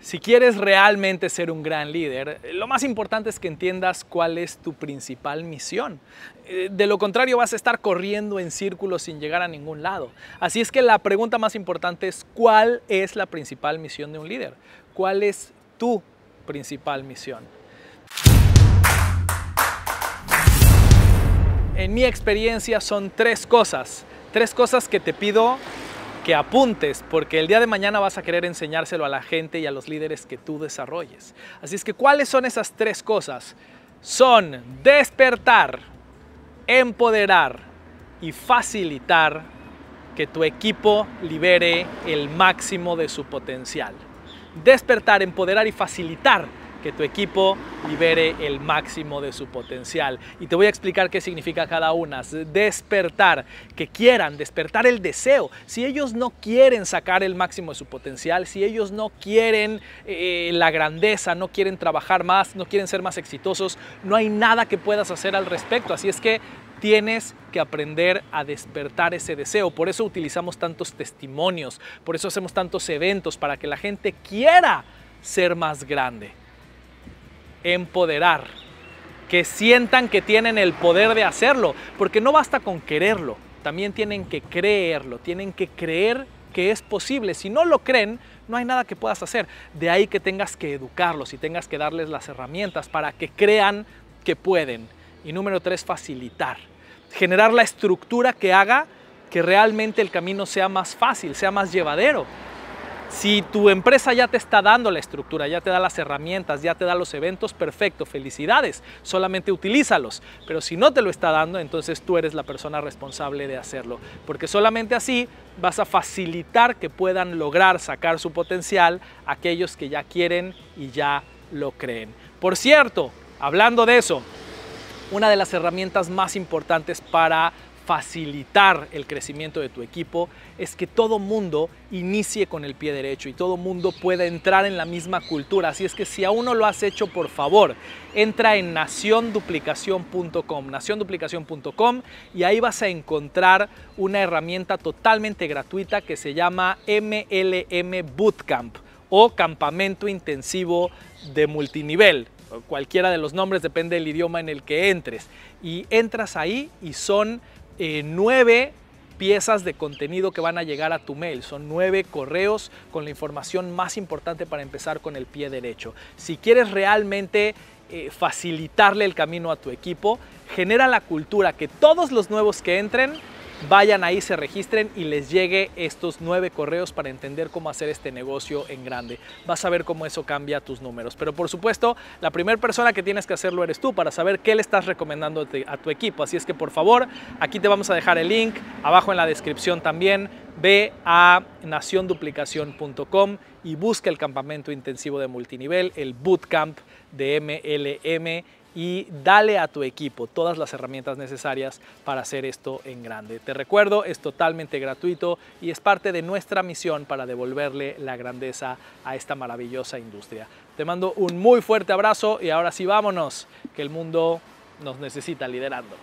Si quieres realmente ser un gran líder, lo más importante es que entiendas cuál es tu principal misión. Eh, de lo contrario vas a estar corriendo en círculos sin llegar a ningún lado. Así es que la pregunta más importante es cuál es la principal misión de un líder. ¿Cuál es tu principal misión? En mi experiencia son tres cosas. Tres cosas que te pido que apuntes, porque el día de mañana vas a querer enseñárselo a la gente y a los líderes que tú desarrolles. Así es que, ¿cuáles son esas tres cosas? Son despertar, empoderar y facilitar que tu equipo libere el máximo de su potencial. Despertar, empoderar y facilitar que tu equipo libere el máximo de su potencial. Y te voy a explicar qué significa cada una. Despertar, que quieran, despertar el deseo. Si ellos no quieren sacar el máximo de su potencial, si ellos no quieren eh, la grandeza, no quieren trabajar más, no quieren ser más exitosos, no hay nada que puedas hacer al respecto. Así es que tienes que aprender a despertar ese deseo. Por eso utilizamos tantos testimonios, por eso hacemos tantos eventos, para que la gente quiera ser más grande empoderar, que sientan que tienen el poder de hacerlo, porque no basta con quererlo, también tienen que creerlo, tienen que creer que es posible. Si no lo creen, no hay nada que puedas hacer. De ahí que tengas que educarlos y tengas que darles las herramientas para que crean que pueden. Y número tres, facilitar. Generar la estructura que haga que realmente el camino sea más fácil, sea más llevadero. Si tu empresa ya te está dando la estructura, ya te da las herramientas, ya te da los eventos, perfecto, felicidades, solamente utilízalos. Pero si no te lo está dando, entonces tú eres la persona responsable de hacerlo, porque solamente así vas a facilitar que puedan lograr sacar su potencial aquellos que ya quieren y ya lo creen. Por cierto, hablando de eso, una de las herramientas más importantes para facilitar el crecimiento de tu equipo es que todo mundo inicie con el pie derecho y todo mundo pueda entrar en la misma cultura. Así es que si aún no lo has hecho, por favor, entra en nacionduplicación.com, nacionduplicación.com y ahí vas a encontrar una herramienta totalmente gratuita que se llama MLM Bootcamp o Campamento Intensivo de Multinivel cualquiera de los nombres, depende del idioma en el que entres. Y entras ahí y son eh, nueve piezas de contenido que van a llegar a tu mail. Son nueve correos con la información más importante para empezar con el pie derecho. Si quieres realmente eh, facilitarle el camino a tu equipo, genera la cultura que todos los nuevos que entren vayan ahí, se registren y les llegue estos nueve correos para entender cómo hacer este negocio en grande. Vas a ver cómo eso cambia tus números. Pero por supuesto, la primera persona que tienes que hacerlo eres tú para saber qué le estás recomendando a tu equipo. Así es que por favor, aquí te vamos a dejar el link, abajo en la descripción también. Ve a nacionduplicación.com y busca el campamento intensivo de multinivel, el bootcamp de MLM y dale a tu equipo todas las herramientas necesarias para hacer esto en grande. Te recuerdo, es totalmente gratuito y es parte de nuestra misión para devolverle la grandeza a esta maravillosa industria. Te mando un muy fuerte abrazo y ahora sí vámonos, que el mundo nos necesita liderando.